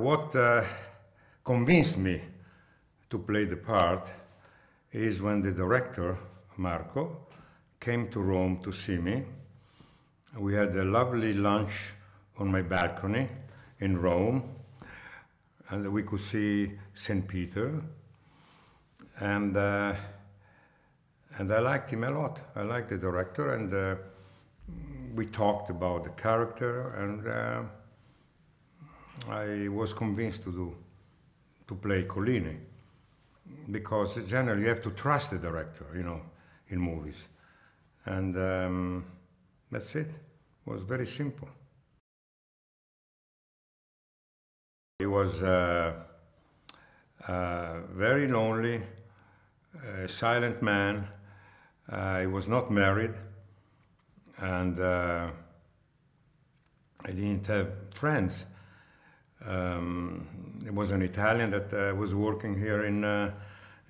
What uh, convinced me to play the part is when the director, Marco, came to Rome to see me. We had a lovely lunch on my balcony in Rome, and we could see St. Peter. And, uh, and I liked him a lot. I liked the director, and uh, we talked about the character, and uh, I was convinced to do, to play Collini, because generally you have to trust the director, you know, in movies. And um, that's it. it was very simple. It was uh, uh, very lonely, a silent man. Uh, he was not married, and uh, I didn't have friends um, it was an Italian that uh, was working here in, uh,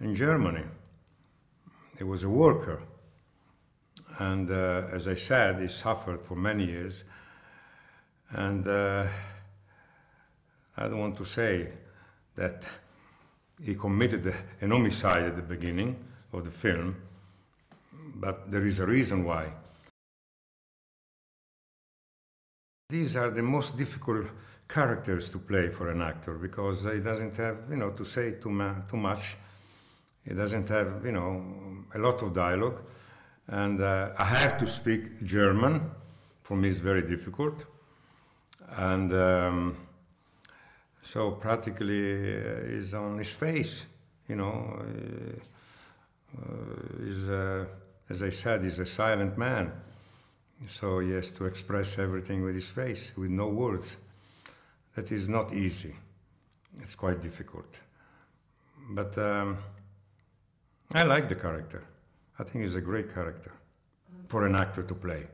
in Germany. He was a worker. And uh, as I said, he suffered for many years. And uh, I don't want to say that he committed an homicide at the beginning of the film, but there is a reason why. These are the most difficult characters to play for an actor because he doesn't have, you know, to say too, ma- too much. He doesn't have, you know, a lot of dialogue. And uh, I have to speak German. For me, it's very difficult. And um, so practically uh, he's on his face, you know. Uh, uh, is, uh, as I said, he's a silent man. So he has to express everything with his face, with no words. That is not easy. It's quite difficult. But um, I like the character. I think he's a great character for an actor to play.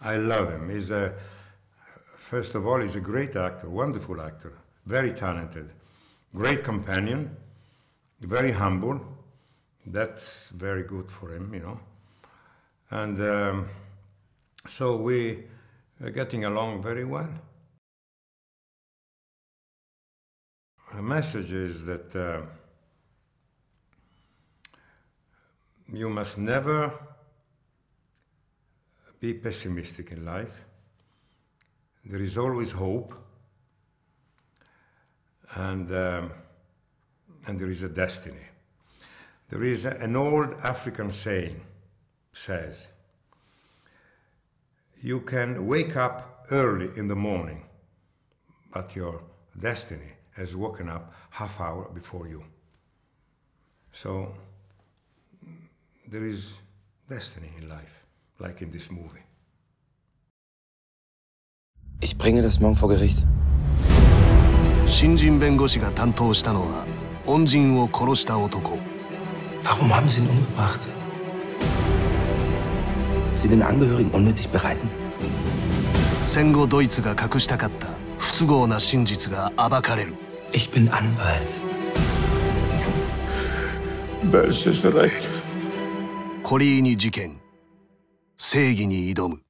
I love him. He's a, first of all, he's a great actor, wonderful actor, very talented, great companion, very humble, that's very good for him, you know. And um, so we are getting along very well. The message is that uh, you must never be pessimistic in life. There is always hope, and, um, and there is a destiny. There is an old African saying, says, you can wake up early in the morning, but your destiny has woken up half hour before you. So there is destiny in life, like in this movie. Ich bringe das morgen vor Gericht. 新人弁護士が担当したのは恩人を殺した男 Warum haben Sie ihn umgebracht? Sie den Angehörigen unnötig bereiten? 戦後ドイツが隠したかった不都合な真実が暴かれる Ich bin Anwalt. Welches Recht? コリーニ事件正義に挑む